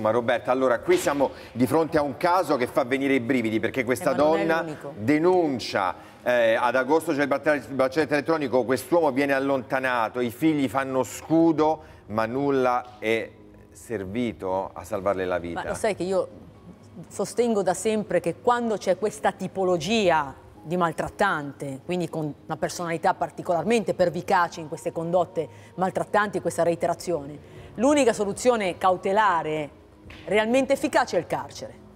ma Roberta, allora qui siamo di fronte a un caso che fa venire i brividi perché questa eh, donna denuncia eh, ad agosto c'è il braccialetto elettronico, quest'uomo viene allontanato, i figli fanno scudo, ma nulla è servito a salvarle la vita. Ma lo sai che io sostengo da sempre che quando c'è questa tipologia di maltrattante, quindi con una personalità particolarmente pervicace in queste condotte maltrattanti, questa reiterazione. L'unica soluzione cautelare Realmente efficace è il carcere.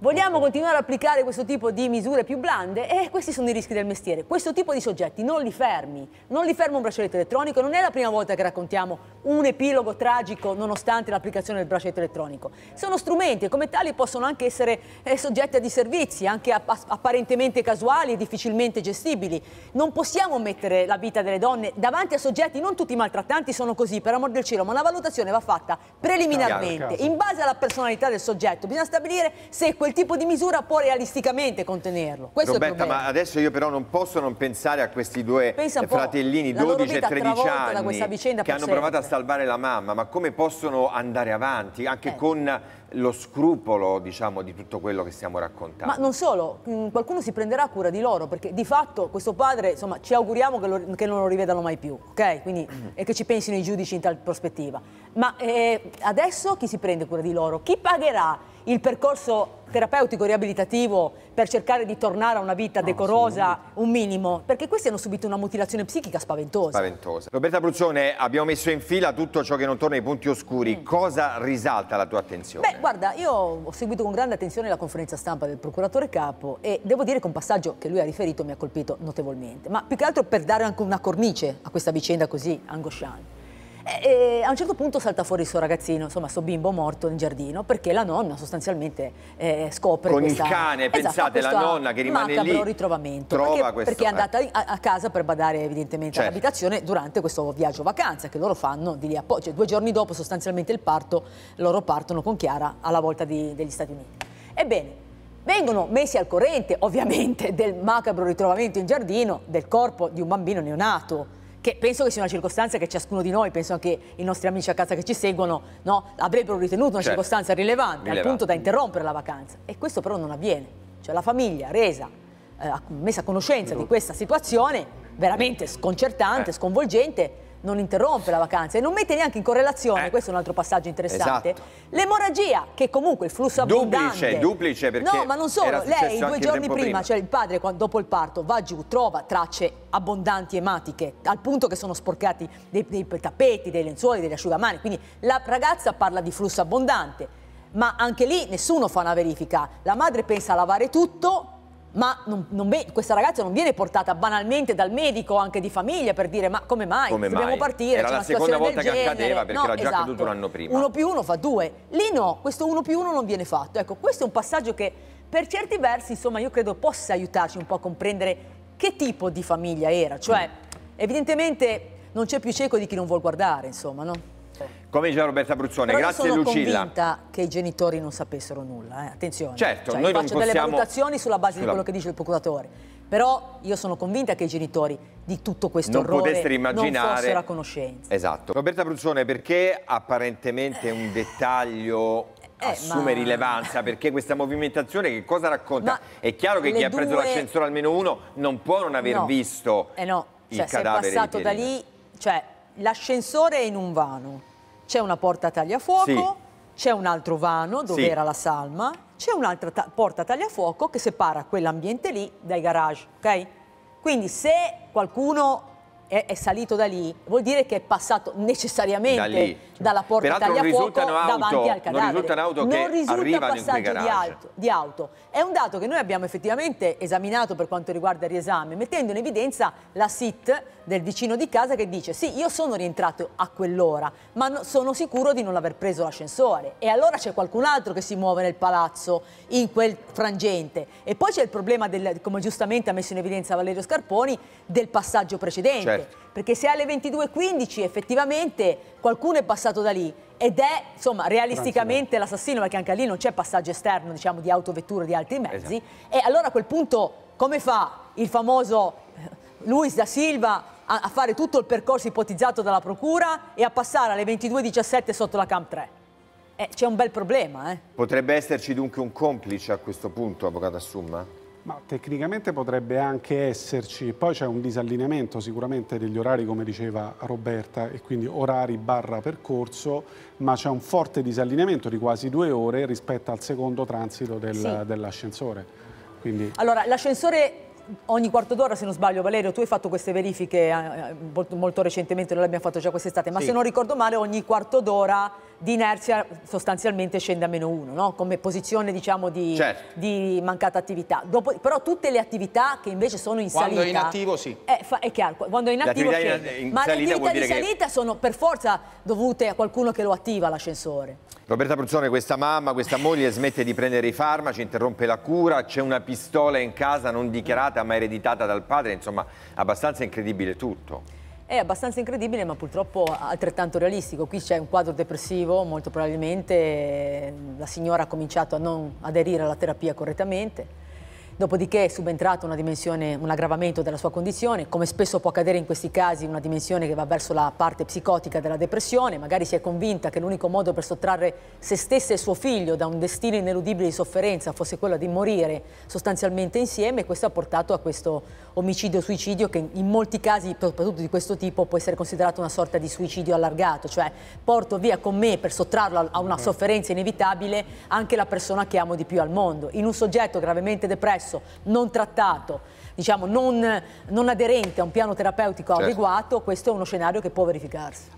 Vogliamo continuare ad applicare questo tipo di misure più blande e eh, questi sono i rischi del mestiere. Questo tipo di soggetti non li fermi, non li ferma un braccialetto elettronico, non è la prima volta che raccontiamo un epilogo tragico nonostante l'applicazione del braccialetto elettronico. Sono strumenti e come tali possono anche essere eh, soggetti a disservizi, anche apparentemente casuali e difficilmente gestibili. Non possiamo mettere la vita delle donne davanti a soggetti, non tutti i maltrattanti sono così, per amor del cielo, ma una valutazione va fatta preliminarmente, in base alla personalità del soggetto. Bisogna stabilire se quel quel tipo di misura può realisticamente contenerlo. Questo Roberta, ma adesso io però non posso non pensare a questi due Pensa fratellini, 12 e 13 anni, che hanno provato a salvare la mamma, ma come possono andare avanti anche eh. con lo scrupolo diciamo, di tutto quello che stiamo raccontando. Ma non solo, mm, qualcuno si prenderà cura di loro perché di fatto questo padre insomma, ci auguriamo che, lo, che non lo rivedano mai più ok? Quindi, mm. e che ci pensino i giudici in tal prospettiva. Ma eh, adesso chi si prende cura di loro? Chi pagherà? il percorso terapeutico riabilitativo per cercare di tornare a una vita ah, decorosa un minimo, perché questi hanno subito una mutilazione psichica spaventosa. Spaventosa. Roberta Bruzzone, abbiamo messo in fila tutto ciò che non torna ai punti oscuri. Mm. Cosa risalta la tua attenzione? Beh, guarda, io ho seguito con grande attenzione la conferenza stampa del procuratore capo e devo dire che un passaggio che lui ha riferito mi ha colpito notevolmente, ma più che altro per dare anche una cornice a questa vicenda così angosciante. E eh, eh, a un certo punto salta fuori il suo ragazzino, insomma, suo bimbo morto in giardino, perché la nonna sostanzialmente eh, scopre Con questa, il cane, esatto, pensate, la nonna che rimane lì. ritrovamento. Trova perché, questo, perché è eh. andata eh. a, casa per badare evidentemente certo. all'abitazione durante questo viaggio vacanza che loro fanno di lì a poi. Cioè due giorni dopo sostanzialmente il parto, loro partono con Chiara alla volta di, degli Stati Uniti. Ebbene, Vengono messi al corrente, ovviamente, del macabro ritrovamento in giardino del corpo di un bambino neonato che penso che sia una circostanza che ciascuno di noi, penso anche i nostri amici a casa che ci seguono, no, avrebbero ritenuto una certo. circostanza rilevante, rilevante, al punto da interrompere la vacanza. E questo però non avviene. Cioè la famiglia resa, eh, messa a conoscenza di questa situazione veramente sconcertante, eh. sconvolgente, non interrompe la vacanza e non mette neanche in correlazione, eh. questo è un altro passaggio interessante, esatto. l'emorragia, che comunque il flusso abbondante... Duplice, duplice perché... No, ma non solo, lei due giorni prima, prima, cioè il padre quando, dopo il parto va giù, trova tracce abbondanti ematiche, al punto che sono sporcati dei, dei tappeti, dei lenzuoli, degli asciugamani, quindi la ragazza parla di flusso abbondante, ma anche lì nessuno fa una verifica, la madre pensa a lavare tutto ma non, non questa ragazza non viene portata banalmente dal medico anche di famiglia per dire ma come mai come dobbiamo mai? partire era la seconda volta che genere. accadeva perché no, era già esatto. accaduto un anno prima uno più uno fa due lì no questo uno più uno non viene fatto ecco questo è un passaggio che per certi versi insomma io credo possa aiutarci un po' a comprendere che tipo di famiglia era cioè evidentemente non c'è più cieco di chi non vuol guardare insomma no? Come diceva Roberta Bruzzone, Però grazie Lucilla. sono convinta che i genitori non sapessero nulla, eh. attenzione. Certo, cioè, noi faccio possiamo... delle valutazioni sulla base Scusa. di quello che dice il procuratore. Però io sono convinta che i genitori di tutto questo non orrore immaginare... non fossero a conoscenza. Esatto. Roberta Bruzzone, perché apparentemente un dettaglio eh, eh, assume ma... rilevanza perché questa movimentazione che cosa racconta? Ma è chiaro che chi ha preso l'ascensore almeno uno non può non aver no. visto eh no. il cioè, cadavere. È passato da lì, cioè l'ascensore è in un vano c'è una porta tagliafuoco, sì. c'è un altro vano dove sì. era la salma, c'è un'altra ta porta tagliafuoco che separa quell'ambiente lì dai garage, ok? Quindi se qualcuno è, è, salito da lì, vuol dire che è passato necessariamente da cioè. dalla porta Peraltro Italia Fuoco auto, davanti al cadavere. Non risultano auto non che risulta arrivano passaggio di auto, di auto. È un dato che noi abbiamo effettivamente esaminato per quanto riguarda il riesame, mettendo in evidenza la SIT del vicino di casa che dice sì, io sono rientrato a quell'ora, ma no, sono sicuro di non aver preso l'ascensore. E allora c'è qualcun altro che si muove nel palazzo in quel frangente. E poi c'è il problema, del, come giustamente ha messo in evidenza Valerio Scarponi, del passaggio precedente. Certo Certo. Perché se alle 22.15 effettivamente qualcuno è passato da lì ed è insomma realisticamente l'assassino perché anche lì non c'è passaggio esterno diciamo di autovetture di altri mezzi esatto. e allora a quel punto come fa il famoso eh, Luis da Silva a, a fare tutto il percorso ipotizzato dalla procura e a passare alle 22.17 sotto la Camp 3? Eh, c'è un bel problema. Eh. Potrebbe esserci dunque un complice a questo punto, Avvocato Assumma? Ma tecnicamente potrebbe anche esserci, poi c'è un disallineamento sicuramente degli orari come diceva Roberta e quindi orari barra percorso, ma c'è un forte disallineamento di quasi due ore rispetto al secondo transito del, sì. dell'ascensore. Quindi... Allora l'ascensore ogni quarto d'ora se non sbaglio Valerio tu hai fatto queste verifiche eh, eh, molto, molto recentemente noi le abbiamo fatto già quest'estate ma sì. se non ricordo male ogni quarto d'ora di inerzia sostanzialmente scende a meno 1, no? come posizione diciamo, di, certo. di, mancata attività. Dopo, però tutte le attività che invece sono in quando salita... Eh, quando è inattivo sì. È, è chiaro, quando è inattivo scende. In, in Ma le attività di salita che... sono per forza dovute a qualcuno che lo attiva l'ascensore. Roberta Bruzzone questa mamma, questa moglie smette di prendere i farmaci, interrompe la cura, c'è una pistola in casa non dichiarata ma ereditata dal padre, insomma abbastanza incredibile tutto. È abbastanza incredibile ma purtroppo altrettanto realistico. Qui c'è un quadro depressivo, molto probabilmente la signora ha cominciato a non aderire alla terapia correttamente Dopodiché è subentrata una dimensione, un aggravamento della sua condizione, come spesso può accadere in questi casi, una dimensione che va verso la parte psicotica della depressione, magari si è convinta che l'unico modo per sottrarre se stessa e suo figlio da un destino ineludibile di sofferenza fosse quello di morire sostanzialmente insieme questo ha portato a questo omicidio-suicidio che in molti casi, soprattutto di questo tipo, può essere considerato una sorta di suicidio allargato, cioè porto via con me per sottrarlo a una mm. sofferenza inevitabile anche la persona che amo di più al mondo. In un soggetto gravemente depresso complesso, non trattato, diciamo non, non aderente a un piano terapeutico certo. adeguato, questo è uno scenario che può verificarsi.